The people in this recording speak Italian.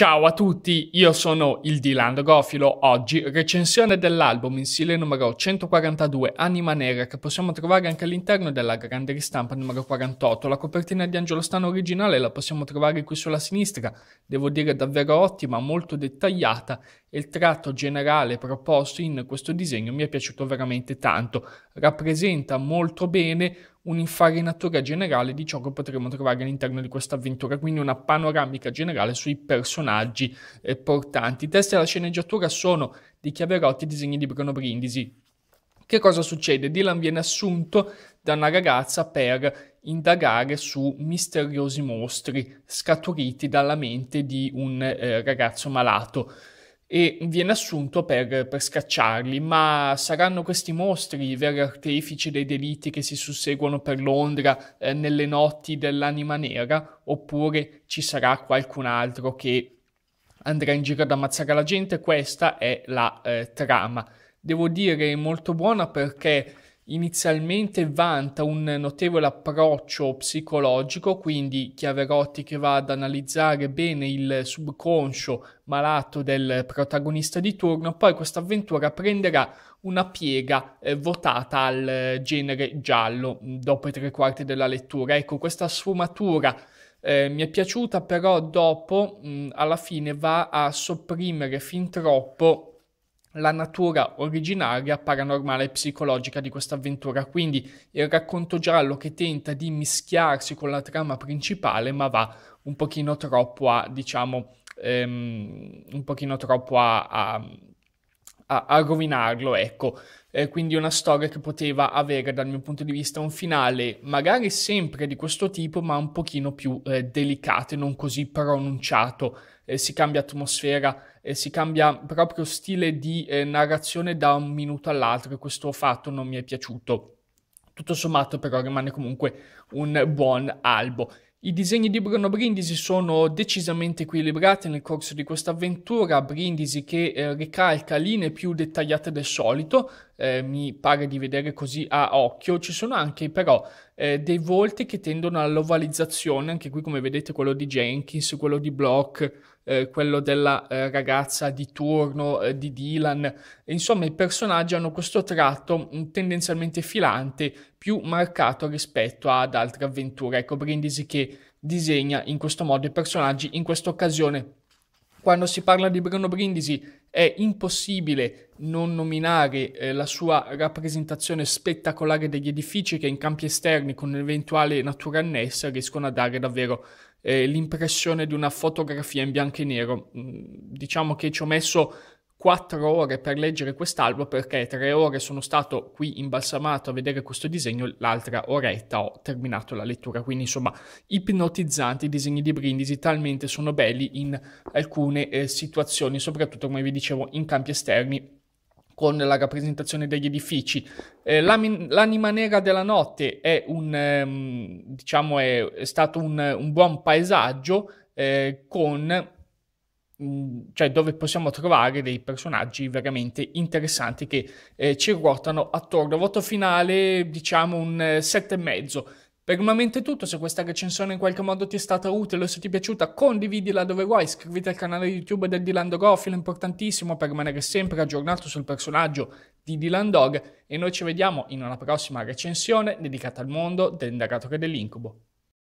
Ciao a tutti, io sono il Dilando Gofilo. Oggi recensione dell'album in stile numero 142 Anima Nera che possiamo trovare anche all'interno della grande ristampa numero 48. La copertina di Angelo Stano originale la possiamo trovare qui sulla sinistra. Devo dire davvero ottima, molto dettagliata e il tratto generale proposto in questo disegno mi è piaciuto veramente tanto. Rappresenta molto bene un'infarinatura generale di ciò che potremo trovare all'interno di questa avventura, quindi una panoramica generale sui personaggi eh, portanti. I testi della sceneggiatura sono di Chiaverotti e disegni di Bruno Brindisi. Che cosa succede? Dylan viene assunto da una ragazza per indagare su misteriosi mostri scaturiti dalla mente di un eh, ragazzo malato e viene assunto per, per, scacciarli, ma saranno questi mostri i veri artefici dei delitti che si susseguono per Londra eh, nelle notti dell'anima nera, oppure ci sarà qualcun altro che andrà in giro ad ammazzare la gente? Questa è la eh, trama. Devo dire molto buona perché inizialmente vanta un notevole approccio psicologico, quindi Chiaverotti che va ad analizzare bene il subconscio malato del protagonista di turno, poi questa avventura prenderà una piega eh, votata al eh, genere giallo mm, dopo i tre quarti della lettura. Ecco, questa sfumatura eh, mi è piaciuta, però dopo mh, mm, alla fine va a sopprimere fin troppo la natura originaria, paranormale e psicologica di questa avventura, quindi il racconto giallo che tenta di mischiarsi con la trama principale ma va un pochino troppo a, diciamo, ehm, un pochino troppo a, a a, a rovinarlo, ecco. Eh, quindi una storia che poteva avere dal mio punto di vista un finale magari sempre di questo tipo, ma un pochino più eh, delicato e non così pronunciato. Eh, si cambia atmosfera, eh, si cambia proprio stile di eh, narrazione da un minuto all'altro e questo fatto non mi è piaciuto. Tutto sommato però rimane comunque un buon albo. I disegni di Bruno Brindisi sono decisamente equilibrati nel corso di questa avventura, Brindisi che eh, ricalca linee più dettagliate del solito, eh, mi pare di vedere così a occhio, ci sono anche però eh, dei volti che tendono all'ovalizzazione, anche qui come vedete quello di Jenkins, quello di Block, eh, quello della eh, ragazza di turno eh, di Dylan. Insomma, i personaggi hanno questo tratto mm, tendenzialmente filante, più marcato rispetto ad altre avventure. Ecco, Brindisi che disegna in questo modo i personaggi in questa occasione quando si parla di Bruno Brindisi è impossibile non nominare eh, la sua rappresentazione spettacolare degli edifici che in campi esterni con eventuale natura annessa riescono a dare davvero eh, l'impressione di una fotografia in bianco e nero. Mm, diciamo che ci ho messo quattro ore per leggere quest'albo perché tre ore sono stato qui imbalsamato a vedere questo disegno, l'altra oretta ho terminato la lettura. Quindi insomma ipnotizzanti i disegni di Brindisi, talmente sono belli in alcune eh, situazioni, soprattutto come vi dicevo in campi esterni con la rappresentazione degli edifici. Eh, l'anima, l'anima nera della notte è, un, ehm, diciamo è, è stato un, un buon paesaggio eh, con Mm, cioè dove possiamo trovare dei personaggi veramente interessanti che eh, ci ruotano attorno. Voto finale, diciamo un eh, 7,5. Per il momento è tutto, se questa recensione in qualche modo ti è stata utile o se ti è piaciuta condividila dove vuoi, iscriviti al canale YouTube del Dylan Dog Ofil, è importantissimo per rimanere sempre aggiornato sul personaggio di Dylan Dog e noi ci vediamo in una prossima recensione dedicata al mondo del narratore dell'incubo.